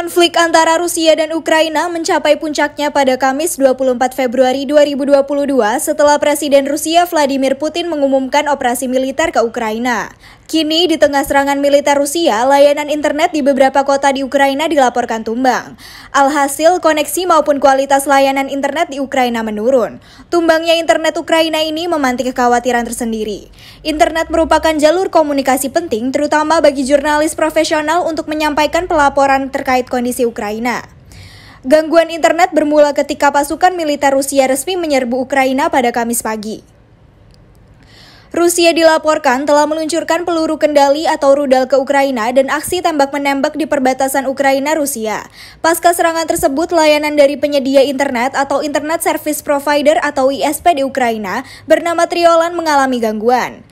Konflik antara Rusia dan Ukraina mencapai puncaknya pada Kamis 24 Februari 2022 setelah Presiden Rusia Vladimir Putin mengumumkan operasi militer ke Ukraina. Kini, di tengah serangan militer Rusia, layanan internet di beberapa kota di Ukraina dilaporkan tumbang. Alhasil, koneksi maupun kualitas layanan internet di Ukraina menurun. Tumbangnya internet Ukraina ini memantik kekhawatiran tersendiri. Internet merupakan jalur komunikasi penting, terutama bagi jurnalis profesional untuk menyampaikan pelaporan terkait kondisi Ukraina. Gangguan internet bermula ketika pasukan militer Rusia resmi menyerbu Ukraina pada Kamis pagi. Rusia dilaporkan telah meluncurkan peluru kendali atau rudal ke Ukraina dan aksi tembak-menembak di perbatasan Ukraina-Rusia. Pasca serangan tersebut, layanan dari penyedia internet atau Internet Service Provider atau ISP di Ukraina bernama Triolan mengalami gangguan.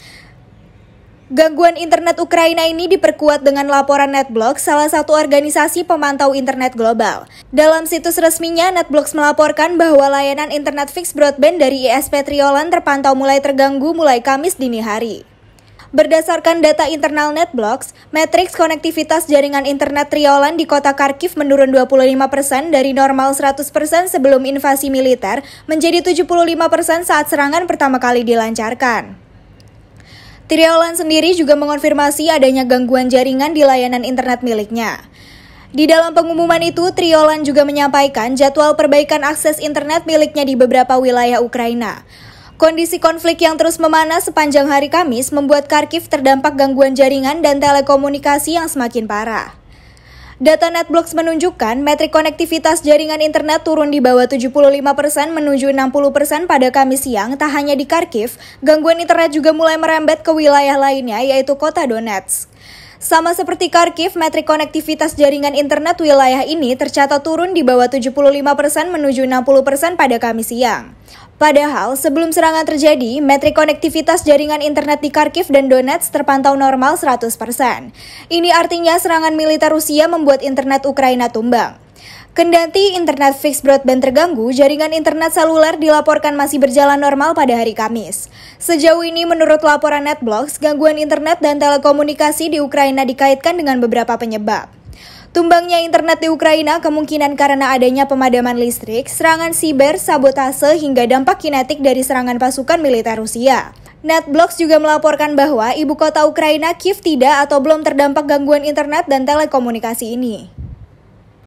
Gangguan internet Ukraina ini diperkuat dengan laporan NetBlocks, salah satu organisasi pemantau internet global. Dalam situs resminya, NetBlocks melaporkan bahwa layanan internet fixed broadband dari ISP Triolan terpantau mulai terganggu mulai Kamis dini hari. Berdasarkan data internal NetBlocks, matriks konektivitas jaringan internet Triolan di kota Kharkiv menurun 25% dari normal 100% sebelum invasi militer menjadi 75% saat serangan pertama kali dilancarkan. Triolan sendiri juga mengonfirmasi adanya gangguan jaringan di layanan internet miliknya. Di dalam pengumuman itu, Triolan juga menyampaikan jadwal perbaikan akses internet miliknya di beberapa wilayah Ukraina. Kondisi konflik yang terus memanas sepanjang hari Kamis membuat Kharkiv terdampak gangguan jaringan dan telekomunikasi yang semakin parah. Data NetBlocks menunjukkan metrik konektivitas jaringan internet turun di bawah 75% persen menuju 60% persen pada Kamis siang. Tak hanya di Kharkiv, gangguan internet juga mulai merembet ke wilayah lainnya yaitu kota Donetsk. Sama seperti Kharkiv, metrik konektivitas jaringan internet wilayah ini tercatat turun di bawah 75% persen menuju 60% persen pada Kamis siang. Padahal, sebelum serangan terjadi, metrik konektivitas jaringan internet di Kharkiv dan Donetsk terpantau normal 100%. persen. Ini artinya serangan militer Rusia membuat internet Ukraina tumbang. Kendati internet fixed broadband terganggu, jaringan internet seluler dilaporkan masih berjalan normal pada hari Kamis. Sejauh ini menurut laporan NetBlocks, gangguan internet dan telekomunikasi di Ukraina dikaitkan dengan beberapa penyebab. Tumbangnya internet di Ukraina kemungkinan karena adanya pemadaman listrik, serangan siber, sabotase, hingga dampak kinetik dari serangan pasukan militer Rusia. NetBlocks juga melaporkan bahwa ibu kota Ukraina Kiev tidak atau belum terdampak gangguan internet dan telekomunikasi ini.